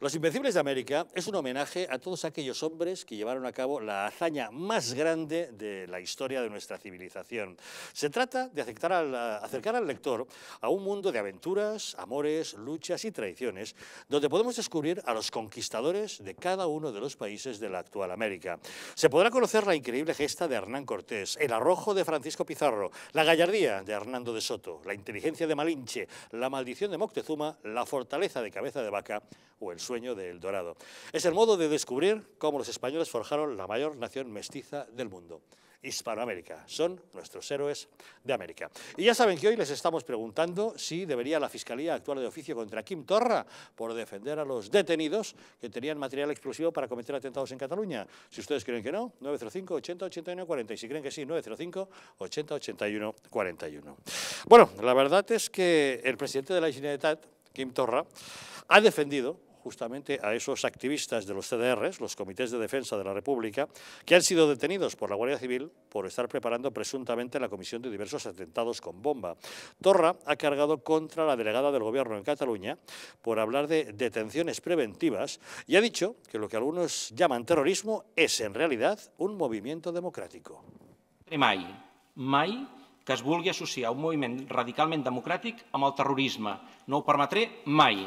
Los Invencibles de América es un homenaje a todos aquellos hombres que llevaron a cabo la hazaña más grande de la historia de nuestra civilización. Se trata de acercar al, acercar al lector a un mundo de aventuras, amores, luchas y traiciones, donde podemos descubrir a los conquistadores de cada uno de los países de la actual América. Se podrá conocer la increíble gesta de Hernán Cortés, el arrojo de Francisco Pizarro, la gallardía de Hernando de Soto, la inteligencia de Malinche, la maldición de Moctezuma, la fortaleza de Cabeza de Vaca o el sueño del Dorado. Es el modo de descubrir cómo los españoles forjaron la mayor nación mestiza del mundo. Hispanoamérica. Son nuestros héroes de América. Y ya saben que hoy les estamos preguntando si debería la Fiscalía actuar de oficio contra Kim Torra por defender a los detenidos que tenían material explosivo para cometer atentados en Cataluña. Si ustedes creen que no, 905 80 81 40. Y si creen que sí, 905 80 81 41. Bueno, la verdad es que el presidente de la Generalitat, Kim Torra, ha defendido justamente a esos activistas de los CDRs, los Comités de Defensa de la República, que han sido detenidos por la Guardia Civil por estar preparando presuntamente la comisión de diversos atentados con bomba. Torra ha cargado contra la delegada del Gobierno en Cataluña por hablar de detenciones preventivas y ha dicho que lo que algunos llaman terrorismo es en realidad un movimiento democrático. Mai, mai que es un movimiento radicalmente democrático amb el terrorisme. No ho permetré mai.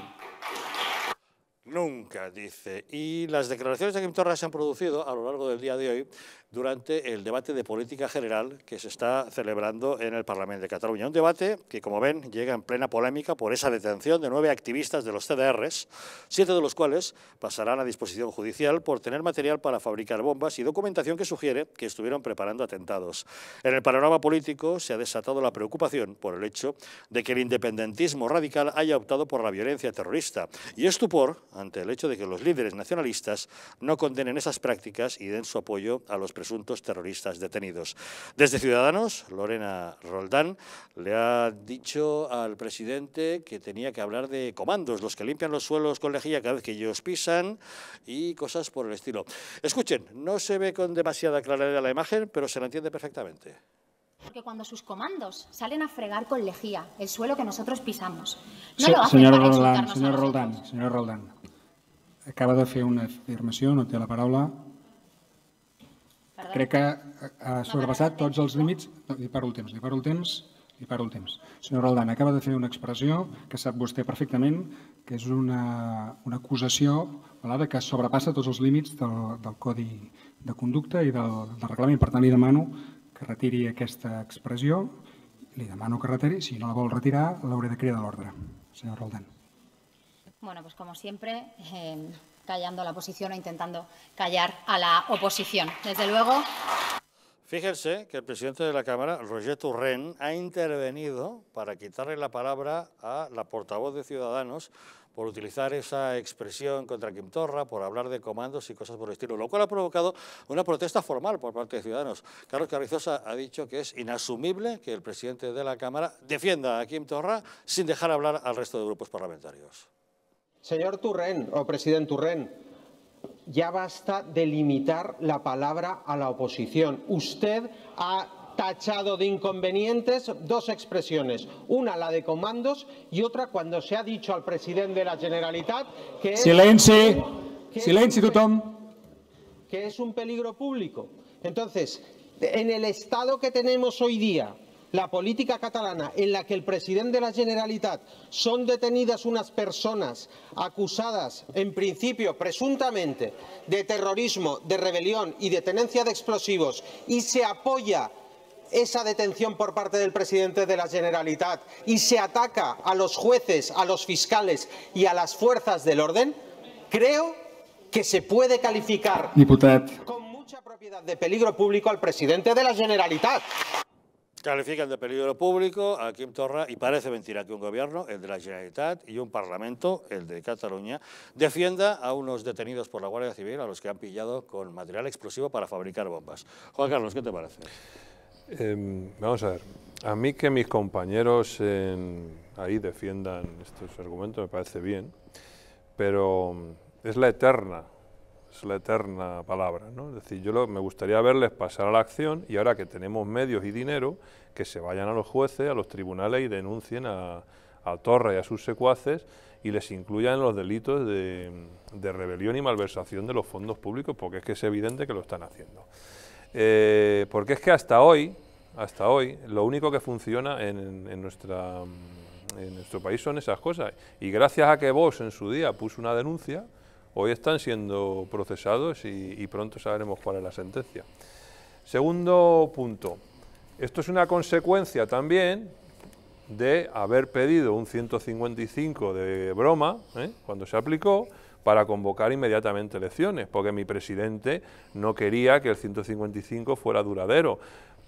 Nunca, dice. Y las declaraciones de Kim se han producido a lo largo del día de hoy durante el debate de política general que se está celebrando en el Parlamento de Cataluña. Un debate que, como ven, llega en plena polémica por esa detención de nueve activistas de los CDRs, siete de los cuales pasarán a disposición judicial por tener material para fabricar bombas y documentación que sugiere que estuvieron preparando atentados. En el panorama político se ha desatado la preocupación por el hecho de que el independentismo radical haya optado por la violencia terrorista y estupor ante el hecho de que los líderes nacionalistas no condenen esas prácticas y den su apoyo a los presidentes asuntos terroristas detenidos. Desde Ciudadanos, Lorena Roldán le ha dicho al presidente que tenía que hablar de comandos, los que limpian los suelos con lejía cada vez que ellos pisan y cosas por el estilo. Escuchen, no se ve con demasiada claridad la imagen, pero se la entiende perfectamente. Porque cuando sus comandos salen a fregar con lejía el suelo que nosotros pisamos, no lo hacen señor Roldán, señor Roldán, señor Roldán, acaba de hacer una afirmación, no tiene la palabra. crec que eh, ha sobrepassat tots els límits. No, li paro el temps, li paro el temps, li paro el temps. Senyora Roldán, acaba de fer una expressió que sap vostè perfectament, que és una, una acusació valada, que sobrepassa tots els límits del, del Codi de Conducta i del, del reglament. Per tant, li demano que retiri aquesta expressió, li demano que retiri, si no la vol retirar, l'hauré de cridar a l'ordre. Senyor Roldán. Bueno, pues como siempre, eh, callando a la oposición o intentando callar a la oposición. Desde luego. Fíjense que el presidente de la Cámara, Roger Turren, ha intervenido para quitarle la palabra a la portavoz de Ciudadanos por utilizar esa expresión contra Kim Torra, por hablar de comandos y cosas por el estilo, lo cual ha provocado una protesta formal por parte de Ciudadanos. Carlos Carrizosa ha dicho que es inasumible que el presidente de la Cámara defienda a Kim Torra sin dejar hablar al resto de grupos parlamentarios. Señor Turren, o presidente Turren, ya basta de limitar la palabra a la oposición. Usted ha tachado de inconvenientes dos expresiones, una la de comandos y otra cuando se ha dicho al presidente de la Generalitat que que es un peligro público. Entonces, en el estado que tenemos hoy día, la política catalana en la que el presidente de la Generalitat son detenidas unas personas acusadas, en principio, presuntamente, de terrorismo, de rebelión y de tenencia de explosivos y se apoya esa detención por parte del presidente de la Generalitat y se ataca a los jueces, a los fiscales y a las fuerzas del orden, creo que se puede calificar con mucha propiedad de peligro público al presidente de la Generalitat. Califican de peligro público a Kim Torra y parece mentira que un gobierno, el de la Generalitat, y un parlamento, el de Cataluña, defienda a unos detenidos por la Guardia Civil a los que han pillado con material explosivo para fabricar bombas. Juan Carlos, ¿qué te parece? Em, vamos a ver, a mí que mis compañeros ahí defiendan estos argumentos me parece bien, pero es la eterna es la eterna palabra, ¿no? Es decir, yo me gustaría verles pasar a la acción y ahora que tenemos medios y dinero, que se vayan a los jueces, a los tribunales y denuncien a, a Torre y a sus secuaces y les incluyan los delitos de, de, rebelión y malversación de los fondos públicos, porque es que es evidente que lo están haciendo. Eh, porque es que hasta hoy, hasta hoy, lo único que funciona en, nuestra, en nuestro país son esas cosas. Y gracias a que vos en su día puso una denuncia, hoy están siendo procesados y, pronto sabremos cuál es la sentencia. Segundo punto, esto es una consecuencia también de haber pedido un 155 de broma, ¿eh? cuando se aplicó, para convocar inmediatamente elecciones, porque mi presidente no quería que el 155 fuera duradero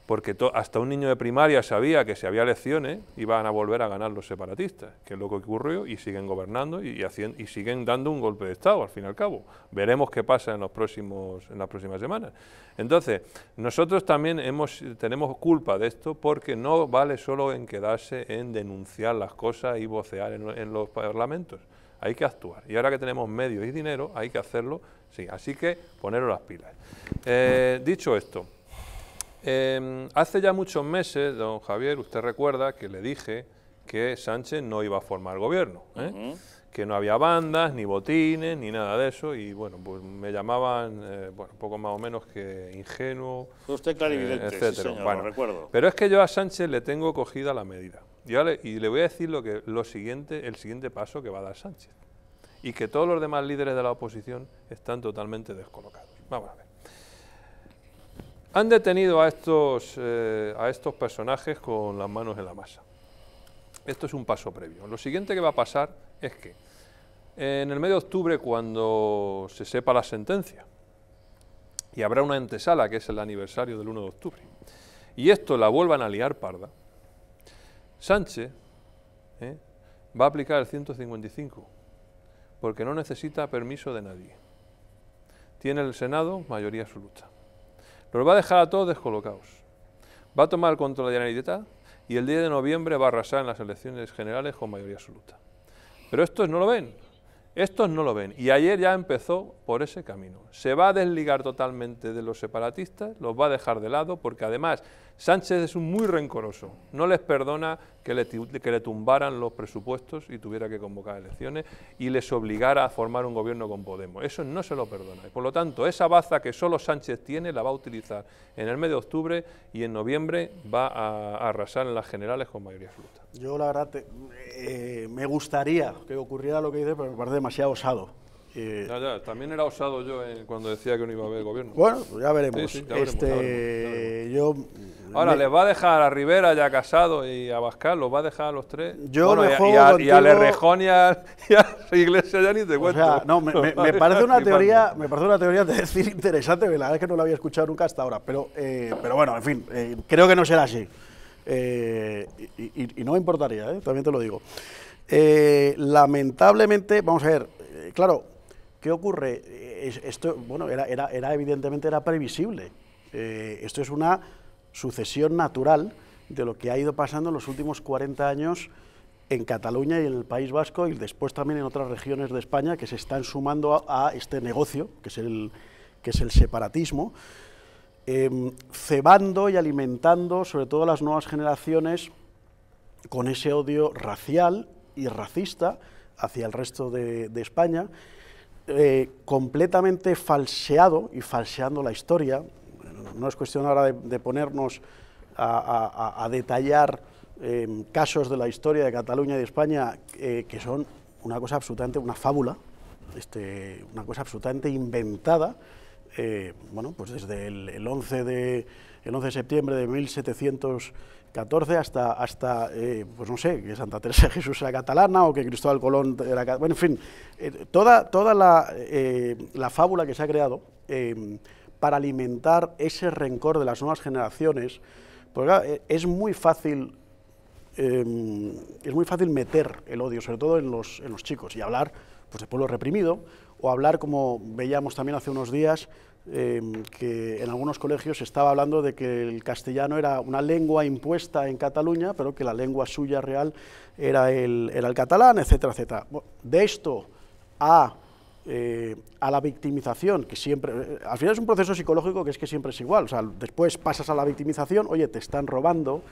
porque hasta un niño de primaria sabía que si había elecciones iban a volver a ganar los separatistas, que es lo que ocurrió y siguen gobernando y, y siguen dando un golpe de Estado, al fin y al cabo. Veremos qué pasa en, los próximos, en las próximas semanas. Entonces, nosotros también hemos, tenemos culpa de esto porque no vale solo en quedarse en denunciar las cosas y vocear en, los parlamentos. Hay que actuar. Y ahora que tenemos medios y dinero, hay que hacerlo, sí. Así que poneros las pilas. Eh, dicho esto, Em, hace ya muchos meses, don Javier, usted recuerda que le dije que Sánchez no iba a formar gobierno, ¿eh? que no había bandas, ni botines, ni nada de eso, y bueno, pues me llamaban, eh, un poco más o menos que ingenuo, usted clarividente, eh, etcétera. recuerdo. Pero es que yo a Sánchez le tengo cogida la medida, y, le, voy a decir lo que, lo siguiente, el siguiente paso que va a dar Sánchez, y que todos los demás líderes de la oposición están totalmente descolocados. Vamos a ver han detenido a estos, eh, a estos personajes con las manos en la masa. Esto es un paso previo. Lo siguiente que va a pasar es que en el mes de octubre, cuando se sepa la sentencia, y habrá una antesala que es el aniversario del 1 de octubre, y esto la vuelvan a liar parda, Sánchez ¿eh? va a aplicar el 155, porque no necesita permiso de nadie. Tiene el Senado mayoría absoluta. Pero va a dejar a todos descolocados. Va a tomar el control de la Generalitat y el día de noviembre va a arrasar en las elecciones generales con mayoría absoluta. Pero estos no lo ven. Estos no lo ven. Y ayer ya empezó por ese camino. Se va a desligar totalmente de los separatistas, los va a dejar de lado, porque además Sánchez es un muy rencoroso, no les perdona que le, tumbaran los presupuestos y tuviera que convocar elecciones y les obligara a formar un gobierno con Podemos. Eso no se lo perdona. por lo tanto, esa baza que solo Sánchez tiene la va a utilizar en el mes de octubre y en noviembre va a, arrasar en las generales con mayoría absoluta. Yo la verdad eh, me gustaría que ocurriera lo que dice, pero me parece demasiado osado. Eh, ya, ya, también era osado yo eh, cuando decía que no iba a haber gobierno. Bueno, pues ya veremos. Este, yo Ahora, ¿les va a dejar a Rivera ya casado y a Bascal? ¿Los va a dejar a los tres? Yo me y, juego a, y, a, Lerrejón y a, ya ni te cuento. no, me, parece una teoría, me parece una teoría de decir interesante, la verdad es que no la había escuchado nunca hasta ahora. Pero, eh, pero bueno, en fin, eh, creo que no será así. Eh, y, no me importaría, también te lo digo. lamentablemente, vamos a ver, claro, ¿qué ocurre? Esto, bueno, era, era, era evidentemente era previsible. esto es una sucesión natural de lo que ha ido pasando en los últimos 40 años en Cataluña y en el País Vasco y después también en otras regiones de España que se están sumando a, este negocio, que es el, que es el separatismo, em, cebando y alimentando sobre todo a las nuevas generaciones con ese odio racial y racista hacia el resto de, España, eh, completamente falseado y falseando la historia, no es cuestión ahora de, ponernos a, detallar em, casos de la historia de Cataluña y de España eh, que son una cosa absolutamente, una fábula, este, una cosa absolutamente inventada, eh, bueno, pues desde el, 11 de, de septiembre de 1714 hasta, hasta eh, pues no sé, que Santa Teresa de Jesús era catalana o que Cristóbal Colón era Bueno, en fin, toda, toda la, la, fábula que se ha creado em, para alimentar ese rencor de las nuevas generaciones, porque e-, es muy fácil... Em, es muy fácil meter el odio, sobre todo en los, en chicos, y hablar pues, de pueblo reprimido, o hablar, como veíamos también hace unos días, em, que en algunos colegios se estaba hablando de que el castellano era una lengua impuesta en Cataluña, pero que la lengua suya real era el, catalán, etcétera, etcétera. de esto a eh, a la victimización, que siempre, eh, al final es un proceso psicológico que es que siempre es igual, o sea, después pasas a la victimización, oye, te están robando,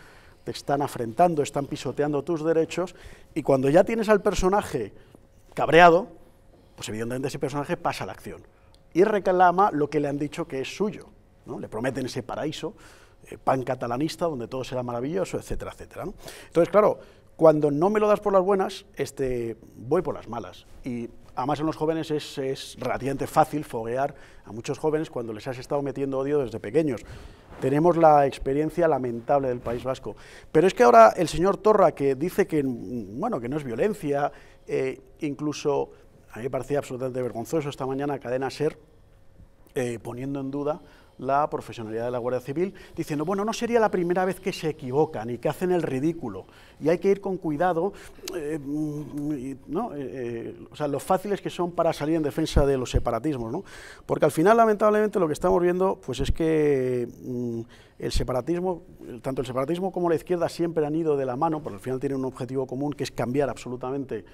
te están afrentando, están pisoteando tus derechos, y cuando ya tienes al personaje cabreado, pues evidentemente ese personaje pasa a la acción y reclama lo que le han dicho que es suyo, ¿no? le prometen ese paraíso, eh, pan catalanista, donde todo será maravilloso, etcétera, etcétera. Entonces, claro, cuando no me lo das por las buenas, este, voy por las malas. Y además en los jóvenes es, es, relativamente fácil foguear a muchos jóvenes cuando les has estado metiendo odio desde pequeños. Tenemos la experiencia lamentable del País Vasco. Pero es que ahora el señor Torra, que dice que, bueno, que no es violencia, eh, incluso a mí me parecía absolutamente vergonzoso esta mañana Cadena Ser eh, poniendo en duda la profesionalidad de la Guardia Civil, diciendo, bueno, no sería la primera vez que se equivocan y que hacen el ridículo, y hay que ir con cuidado, eh, ¿no? Eh, eh, o sea, lo fáciles que son para salir en defensa de los separatismos, ¿no? porque al final, lamentablemente, lo que estamos viendo pues es que mm, el separatismo, tanto el separatismo como la izquierda siempre han ido de la mano, porque al final tienen un objetivo común, que es cambiar absolutamente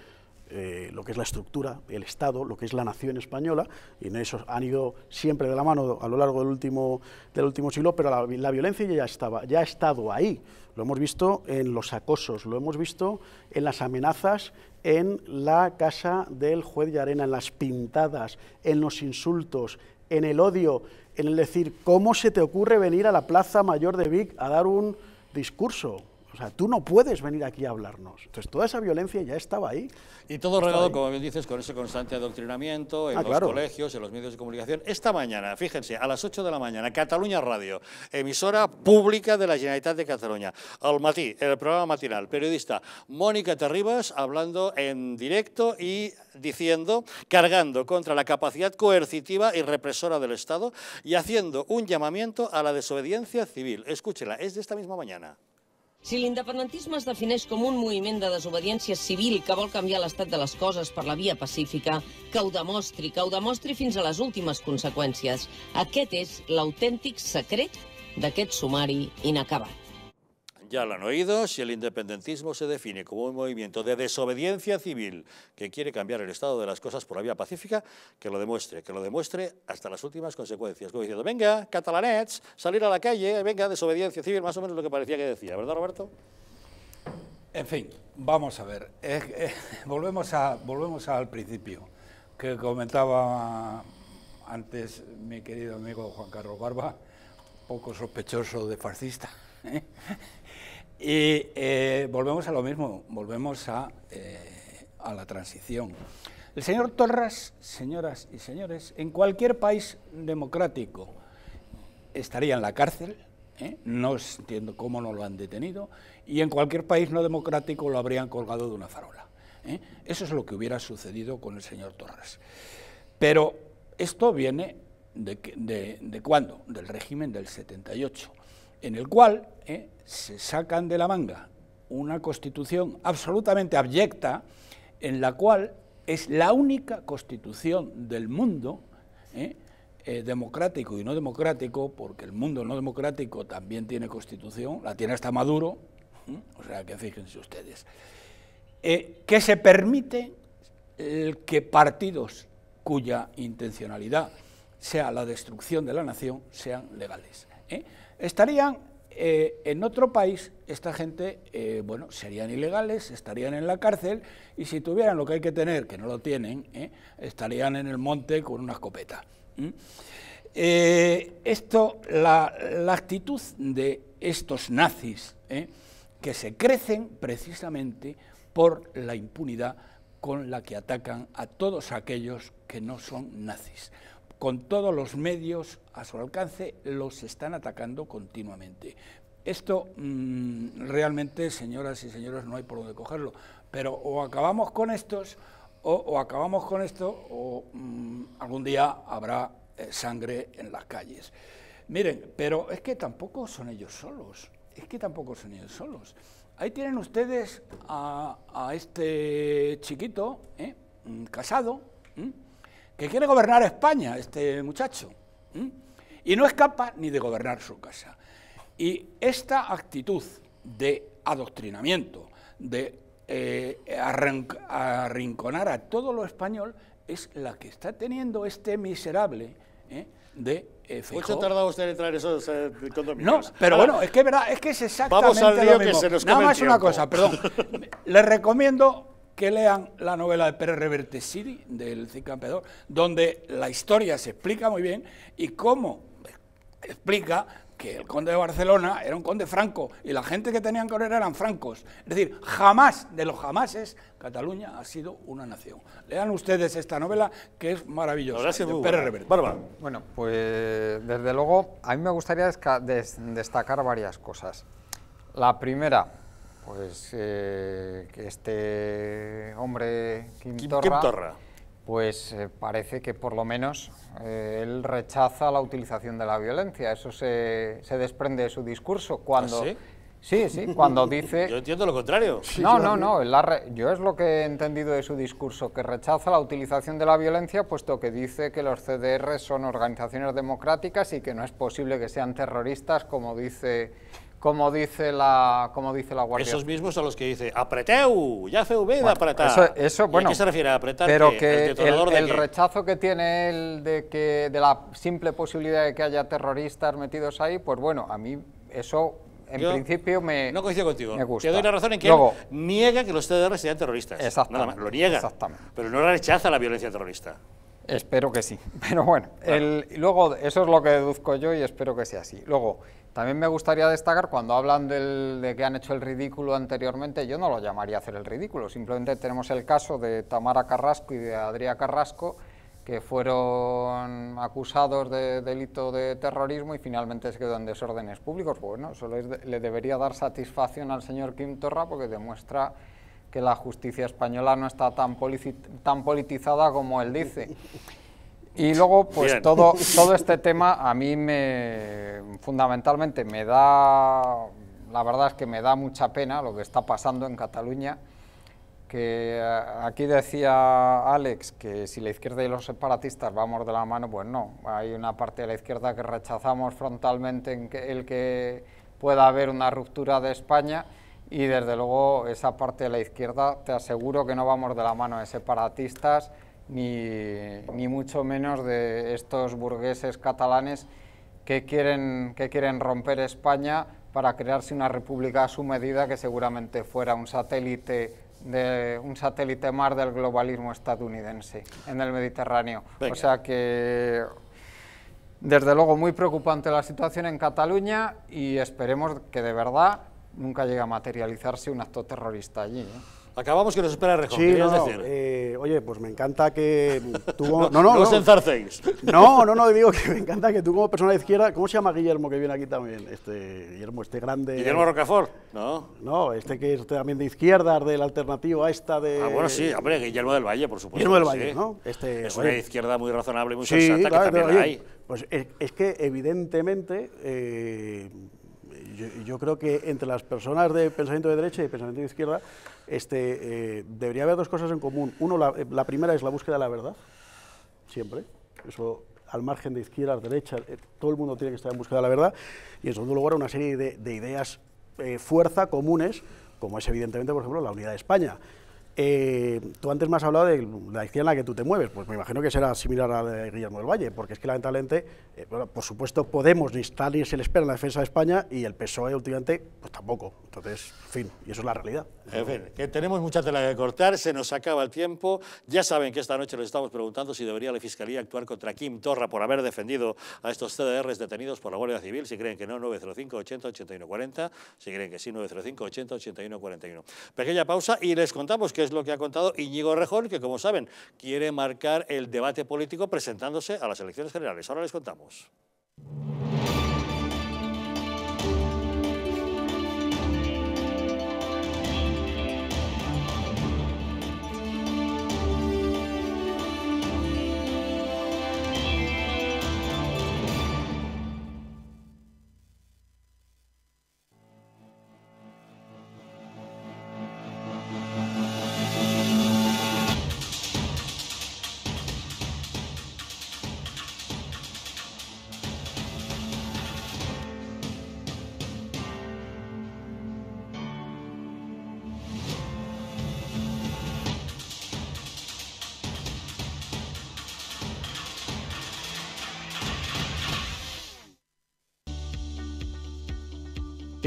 eh, lo que es la estructura, el Estado, lo que es la nación española, y en eso han ido siempre de la mano a lo largo del último, del último siglo, pero la, la violencia ya, estaba, ya ha estado ahí. Lo hemos visto en los acosos, lo hemos visto en las amenazas en la casa del juez de arena, en las pintadas, en los insultos, en el odio, en el decir, ¿cómo se te ocurre venir a la Plaza Mayor de Vic a dar un discurso? sea, tú no puedes venir aquí a hablarnos. Entonces, toda esa violencia ya estaba ahí. Y todo regado, como bien dices, con ese constante adoctrinamiento en ah, los colegios, en los medios de comunicación. Esta mañana, fíjense, a las 8 de la mañana, Cataluña Radio, emisora pública de la Generalitat de Cataluña. Al matí, el programa matinal, periodista Mónica Terribas, hablando en directo y diciendo, cargando contra la capacidad coercitiva y represora del Estado y haciendo un llamamiento a la desobediencia civil. Escúchela, es de esta misma mañana. Si l'independentisme es defineix com un moviment de desobediència civil que vol canviar l'estat de les coses per la via pacífica, que ho demostri, que ho demostri fins a les últimes conseqüències. Aquest és l'autèntic secret d'aquest sumari inacabat. Ya lo han oído, si el independentismo se define como un movimiento de desobediencia civil que quiere cambiar el estado de las cosas por la vía pacífica, que lo demuestre, que lo demuestre hasta las últimas consecuencias. Como diciendo, venga, catalanets, salir a la calle, venga, desobediencia civil, más o menos lo que parecía que decía, ¿verdad Roberto? En fin, vamos a ver, eh, volvemos, a, volvemos al principio que comentaba antes mi querido amigo Juan Carlos Barba, poco sospechoso de fascista. ¿eh? Y eh, volvemos a lo mismo, volvemos eh, a, la transición. El señor Torras, señoras y señores, en cualquier país democrático estaría en la cárcel, ¿eh? no entiendo cómo no lo han detenido, y en cualquier país no democrático lo habrían colgado de una farola. Eso es lo que hubiera sucedido con el señor Torras. Pero esto viene de, de cuándo? Del régimen del 78 en el cual eh, se sacan de la manga una constitución absolutamente abyecta, en la cual es la única constitución del mundo, eh, eh, democrático y no democrático, porque el mundo no democrático también tiene constitución, la tiene hasta Maduro, o sea que fíjense ustedes, que se permite que partidos cuya intencionalidad sea la destrucción de la nación sean legales estarían eh, en otro país, esta gente, eh, bueno, serían ilegales, estarían en la cárcel y si tuvieran lo que hay que tener, que no lo tienen, eh, estarían en el monte con una escopeta. esto, la, la, actitud de estos nazis, que se crecen precisamente por la impunidad con la que atacan a todos aquellos que no son nazis con todos los medios a su alcance, los están atacando continuamente. Esto mm, realmente, señoras y señores, no hay por dónde cogerlo, pero o acabamos con estos, o, acabamos con esto, o mm, algún día habrá eh, sangre en las calles. Miren, pero es que tampoco son ellos solos, es que tampoco son ellos solos. Ahí tienen ustedes a, este chiquito, ¿eh? mm, casado, que quiere gobernar España, este muchacho, y no escapa ni de gobernar su casa. Y esta actitud de adoctrinamiento, de eh, arrinconar a todo lo español, es la que está teniendo este miserable ¿eh? de eh, Mucho tardado usted en traer esos eh, No, pero bueno, es que, ¿verdad? es que es exactamente Vamos al lío lo mismo. que se nos Nada más una cosa, perdón. le recomiendo que lean la novela de Pérez Reverte Siri... del Cid donde la historia se explica muy bien y cómo explica que el conde de Barcelona era un conde franco y la gente que tenían que él eran francos. Es decir, jamás de los jamases Cataluña ha sido una nación. Lean ustedes esta novela que es maravillosa. Gracias, Pérez Bárbara. Bueno, pues desde luego a mí me gustaría destacar varias cosas. La primera, pues eh, este hombre, Quintorra pues eh, parece que por lo menos eh, él rechaza la utilización de la violencia. Eso se, desprende de su discurso. Cuando, ¿Ah, sí? Sí, cuando dice... Yo entiendo lo contrario. No, no, no, yo es lo que he entendido de su discurso, que rechaza la utilización de la violencia, puesto que dice que los CDR son organizaciones democráticas y que no es posible que sean terroristas, como dice como dice la, como dice la Guardia. Esos mismos son los que dice, apreteu, ya feu bé apretar. Eso, bueno, ¿A qué se refiere a apretar? Pero que el, rechazo que tiene él de, que, de la simple posibilidad de que haya terroristas metidos ahí, pues bueno, a mí eso en principio me No coincido contigo. gusta. Te doy la razón en que Luego, niega que los TDR sean terroristas. Exactamente. lo niega. Pero no rechaza la violencia terrorista. Espero que sí, pero bueno, luego eso es lo que deduzco yo y espero que sea así. Luego, también me gustaría destacar, cuando hablan de que han hecho el ridículo anteriormente, yo no lo llamaría hacer el ridículo, simplemente tenemos el caso de Tamara Carrasco y de Adrián Carrasco, que fueron acusados de delito de terrorismo y finalmente se quedó en desórdenes públicos. Bueno, eso le, debería dar satisfacción al señor Kim Torra porque demuestra que la justicia española no está tan politizada como él dice. Y luego, pues todo, todo este tema a mí me, fundamentalmente me da, la verdad es que me da mucha pena lo que está pasando en Cataluña, que eh, aquí decía Alex que si la izquierda y los separatistas vamos de la mano, pues no, hay una parte de la izquierda que rechazamos frontalmente el que pueda haber una ruptura de España y desde luego esa parte de la izquierda te aseguro que no vamos de la mano de separatistas, ni, mucho menos de estos burgueses catalanes que quieren, que quieren romper España para crearse una república a su medida que seguramente fuera un satélite de un satélite mar del globalismo estadounidense en el Mediterráneo. O sea que, desde luego, muy preocupante la situación en Cataluña y esperemos que de verdad nunca llegue a materializarse un acto terrorista allí. ¿eh? Acabamos que nos espera Rejón. Sí, eh, oye, pues me encanta que tú... no No, no, no. No, no, no, no, digo que me encanta que tú como persona de izquierda... ¿Cómo se llama Guillermo que viene aquí también? Este Guillermo, este grande... Guillermo Rocafort, ¿no? No, este que es también de izquierda, de la alternativa esta de... Ah, bueno, sí, hombre, Guillermo del Valle, por supuesto. Guillermo del Valle, ¿no? Este, es una izquierda muy razonable y muy sensata que también hay. Pues eh, es, que evidentemente... Eh, yo, creo que entre las personas de pensamiento de derecha y pensamiento de izquierda este, eh, debería haber dos cosas en común. Uno, eh, la, primera es la búsqueda de la verdad, siempre. Eso al margen de izquierda, derechas, eh, todo el mundo tiene que estar en búsqueda de la verdad. Y en segundo lugar, una serie de, ideas fuerza comunes, como es evidentemente, por ejemplo, la unidad de España. Eh, tú antes me has hablado de la izquierda en la que tú te mueves, pues me imagino que será similar a la de Guillermo del Valle, porque es que lamentablemente, eh, por supuesto, Podemos ni está ni se le espera en la defensa de España y el PSOE últimamente, pues tampoco. Entonces, fin, y eso es la realidad. En fin, que tenemos mucha tela que cortar, se nos acaba el tiempo. Ya saben que esta noche les estamos preguntando si debería la Fiscalía actuar contra Kim Torra por haber defendido a estos CDRs detenidos por la Guardia Civil. Si creen que no, 905 80 81 40. Si creen que sí, 905 80 81 41. Pequeña pausa y les contamos que es lo que ha contado Iñigo Rejón, que como saben, quiere marcar el debate político presentándose a las elecciones generales. Ahora les contamos.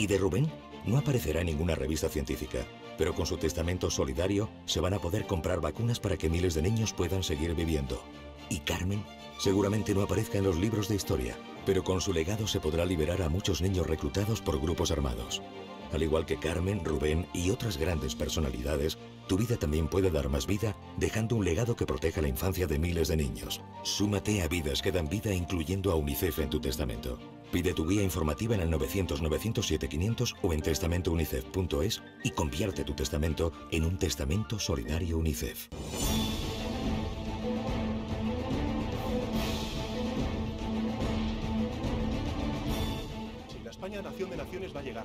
¿Y de Rubén? No aparecerá en ninguna revista científica, pero con su testamento solidario se van a poder comprar vacunas para que miles de niños puedan seguir viviendo. ¿Y Carmen? Seguramente no aparezca en los libros de historia, pero con su legado se podrá liberar a muchos niños reclutados por grupos armados. Al igual que Carmen, Rubén y otras grandes personalidades tu vida también puede dar más vida, dejando un legado que proteja la infancia de miles de niños. Súmate a Vidas que dan vida, incluyendo a UNICEF en tu testamento. Pide tu guía informativa en el 900-907-500 o en testamentounicef.es y convierte tu testamento en un testamento solidario UNICEF. la España Nación de Naciones va a llegar.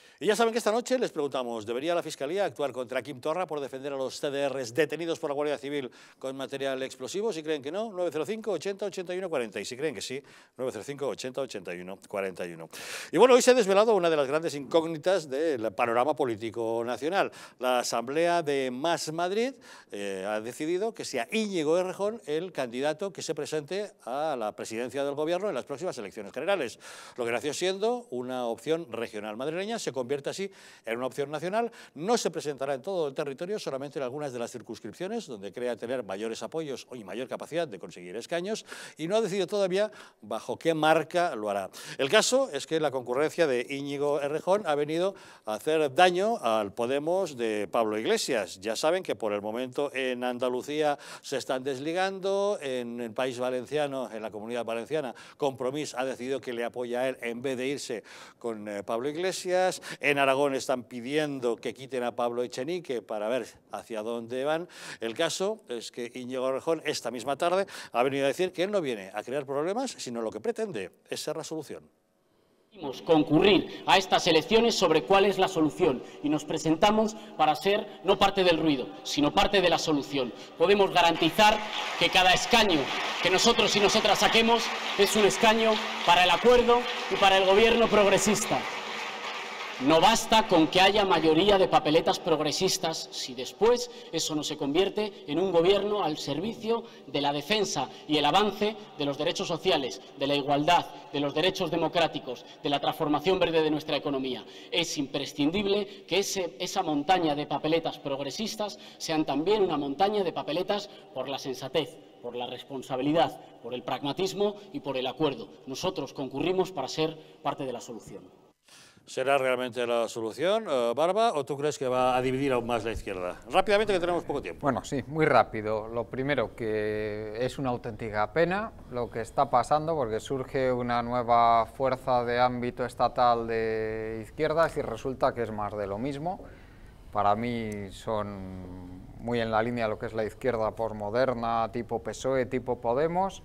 Y ya saben que esta noche les preguntamos, ¿debería la Fiscalía actuar contra Kim Torra por defender a los CDRs detenidos por la Guardia Civil con material explosivo? Si creen que no, 905 80 81 40. Y si creen que sí, 905 80 81 41. Y bueno, hoy se ha desvelado una de las grandes incógnitas del panorama político nacional. La Asamblea de Más Madrid eh, ha decidido que sea Íñigo Errejón el candidato que se presente a la presidencia del gobierno en las próximas elecciones generales. Lo que nació siendo una opción regional madrileña se convierte así en una opción nacional. No se presentará en todo el territorio, solamente en algunas de las circunscripciones, donde crea tener mayores apoyos y mayor capacidad de conseguir escaños, y no ha decidido todavía bajo qué marca lo hará. El caso es que la concurrencia de Íñigo Errejón ha venido a hacer daño al Podemos de Pablo Iglesias. Ya saben que por el momento en Andalucía se están desligando, en el País Valenciano, en la Comunidad Valenciana, Compromís ha decidido que le apoya a él en vez de irse con eh, Pablo Iglesias, en Aragón están pidiendo que quiten a Pablo Echenique para ver hacia dónde van. El caso es que Íñigo Rejón esta misma tarde ha venido a decir que él no viene a crear problemas, sino lo que pretende es ser la solución concurrir a estas elecciones sobre cuál es la solución y nos presentamos para ser no parte del ruido, sino parte de la solución. Podemos garantizar que cada escaño que nosotros y nosotras saquemos es un escaño para el acuerdo y para el gobierno progresista. No basta con que haya mayoría de papeletas progresistas si después eso no se convierte en un gobierno al servicio de la defensa y el avance de los derechos sociales, de la igualdad, de los derechos democráticos, de la transformación verde de nuestra economía. Es imprescindible que esa montaña de papeletas progresistas sean también una montaña de papeletas por la sensatez, por la responsabilidad, por el pragmatismo y por el acuerdo. Nosotros concurrimos para ser parte de la solución. ¿Será realmente la solución, eh, Barba, o tú crees que va a dividir aún más la izquierda? Rápidamente, que tenemos poco tiempo. Bueno, sí, muy rápido. Lo primero, que es una auténtica pena lo que está pasando, porque surge una nueva fuerza de ámbito estatal de izquierdas y resulta que es más de lo mismo. Para mí son muy en la línea lo que es la izquierda postmoderna, tipo PSOE, tipo Podemos.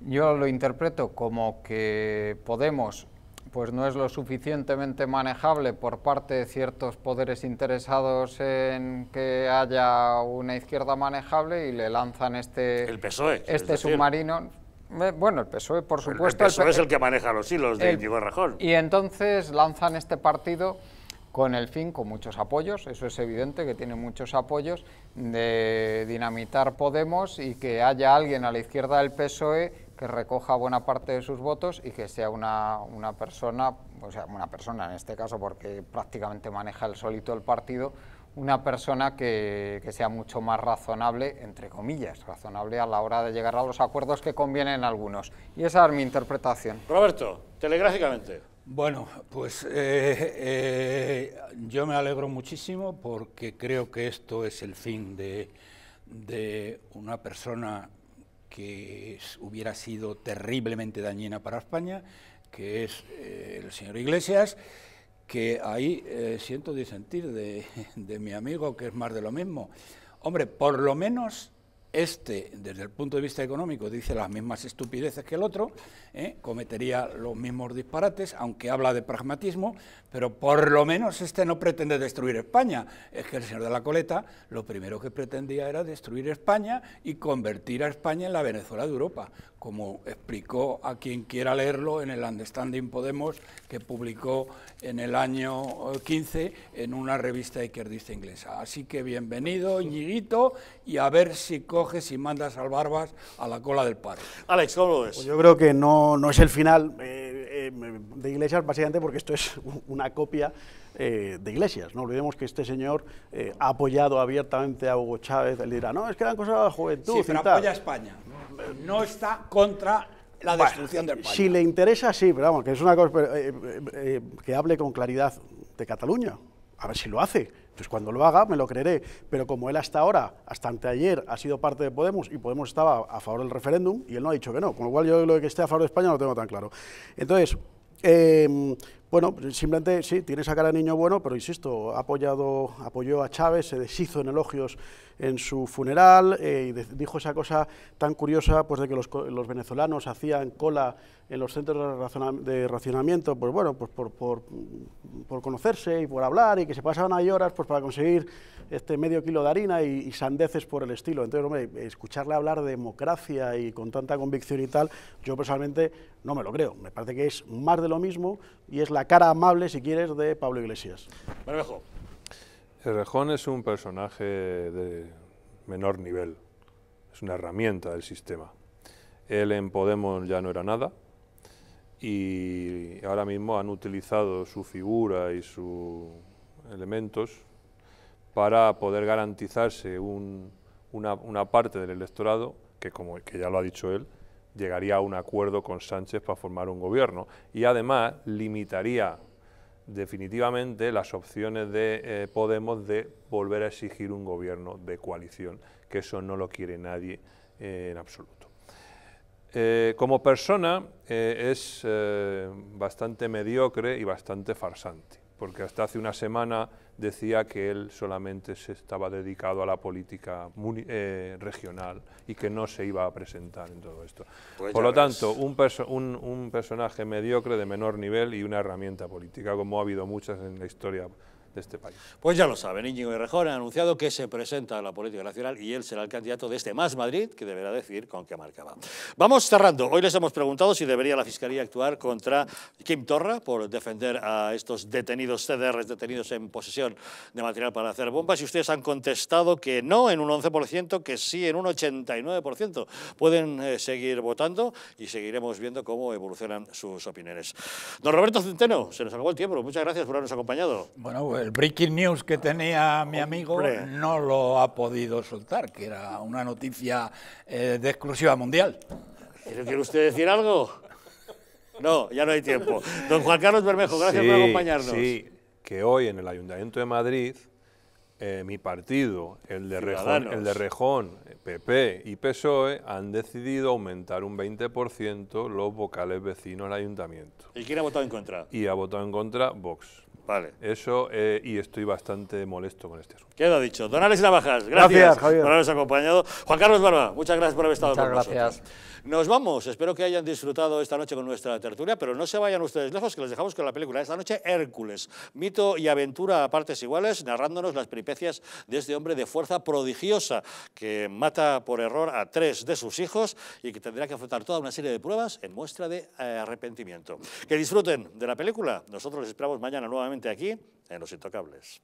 Yo lo interpreto como que Podemos pues no es lo suficientemente manejable por parte de ciertos poderes interesados en que haya una izquierda manejable y le lanzan este, el PSOE, este submarino. Eh, bueno, el PSOE, por supuesto. E el PSOE es el que maneja los hilos de Diego Rajón. Y entonces lanzan este partido con el fin, con muchos apoyos, eso es evidente que tiene muchos apoyos, de dinamitar Podemos y que haya alguien a la izquierda del PSOE que recoja buena parte de sus votos y que sea una, una persona, o sea, una persona en este caso, porque prácticamente maneja el solito el partido, una persona que, sea mucho más razonable, entre comillas, razonable a la hora de llegar a los acuerdos que convienen a algunos. Y esa es mi interpretación. Roberto, telegráficamente. Bueno, pues eh, eh, yo me alegro muchísimo porque creo que esto es el fin de, de una persona que hubiera sido terriblemente dañina para España, que es eh, el señor Iglesias, que ahí eh, siento disentir de mi amigo que es más de lo mismo. Hombre, por lo menos este, desde el punto de vista económico, dice las mismas estupideces que el otro, ¿eh? cometería los mismos disparates, aunque habla de pragmatismo, pero por lo menos este no pretende destruir España. Es que el señor de la Coleta lo primero que pretendía era destruir España y convertir a España en la Venezuela de Europa, como explicó a quien quiera leerlo en el Understanding Podemos que publicó en el año 15 eh, en una revista izquierdista inglesa. Así que bienvenido, Ñiguito, y a ver si coges y mandas al Barbas a la cola del paro. Alex, ¿cómo lo ves? Pues yo creo que no, no es el final eh, eh, de Iglesias, básicamente porque esto es una copia de Iglesias. No olvidemos que este señor ha apoyado abiertamente a Hugo Chávez. Él dirá, no, es que eran cosas de la juventud. Sí, pero apoya a España. No está contra la destrucción del país. Si le interesa, sí, pero vamos, que es una cosa eh, eh, eh, que hable con claridad de Cataluña. A ver si lo hace. Pues cuando lo haga me lo creeré. Pero como él hasta ahora, hasta anteayer, ha sido parte de Podemos y Podemos estaba a favor del referéndum y él no ha dicho que no. Con lo cual yo lo de que esté a favor de España no lo tengo tan claro. Entonces, em, bueno, simplemente sí, tiene esa cara de niño bueno, pero insisto, ha apoyado, apoyó a Chávez, se deshizo en elogios en su funeral eh, dijo esa cosa tan curiosa pues de que los, venezolanos hacían cola en los centros de racionamiento, pues bueno, pues por, conocerse y por hablar y que se pasaban ahí horas pues para conseguir este medio kilo de harina y, sandeces por el estilo. Entonces, hombre, escucharle hablar de democracia y con tanta convicción y tal, yo personalmente no me lo creo. Me parece que es más de lo mismo y es la cara amable, si quieres, de Pablo Iglesias. Cerrejón es un personaje de menor nivel, es una herramienta del sistema. Él en Podemos ya no era nada y ahora mismo han utilizado su figura y sus elementos para poder garantizarse una, parte del electorado que, como que ya lo ha dicho él, llegaría a un acuerdo con Sánchez para formar un gobierno y además limitaría definitivamente las opciones de eh, Podemos de volver a exigir un gobierno de coalición, que eso no lo quiere nadie eh, en absoluto. Eh, como persona es bastante mediocre y bastante farsante porque hasta hace una semana decía que él solamente se estaba dedicado a la política eh, regional y que no se iba a presentar en todo esto. Pues Por lo tanto, un, un, un, personaje mediocre de menor nivel y una herramienta política, como ha habido muchas en la historia este país. Pues ya lo saben, Íñigo Rejón ha anunciado que se presenta a la política nacional y él será el candidato de este Más Madrid, que deberá decir con qué marca va. Vamos cerrando. Hoy les hemos preguntado si debería la Fiscalía actuar contra Kim Torra por defender a estos detenidos CDRs, detenidos en posesión de material para hacer bombas, y ustedes han contestado que no en un 11%, que sí en un 89%. Pueden eh, seguir votando y seguiremos viendo cómo evolucionan sus opiniones. Don Roberto Centeno, se nos acabó el tiempo. Muchas gracias por habernos acompañado. Bueno, pues el breaking news que tenía mi amigo no lo ha podido soltar, que era una noticia eh, de exclusiva mundial. quiere usted decir algo? No, ya no hay tiempo. Don Juan Carlos Bermejo, gracias por acompañarnos. Sí, que hoy en el Ayuntamiento de Madrid, eh, mi partido, el de, Rejón, el de Rejón, PP y PSOE, han decidido aumentar un 20% los vocales vecinos al Ayuntamiento. ¿Y quién ha votado en contra? Y ha votado en contra Vox. Eso, eh, y estoy bastante molesto con este asunto. Queda dicho. Don Alex Navajas, gracias, por habernos acompañado. Juan Carlos Barba, muchas gracias por haber estado muchas con gracias. nosotros. Nos vamos, espero que hayan disfrutado esta noche con nuestra tertulia, pero no se vayan ustedes lejos, que les dejamos con la película esta noche, Hércules, mito y aventura a partes iguales, narrándonos las peripecias de este hombre de fuerza prodigiosa, que mata por error a tres de sus hijos y que tendrá que afrontar toda una serie de pruebas en muestra de eh, arrepentimiento. Que disfruten de la película, nosotros les esperamos mañana nuevamente aquí, en Los Intocables.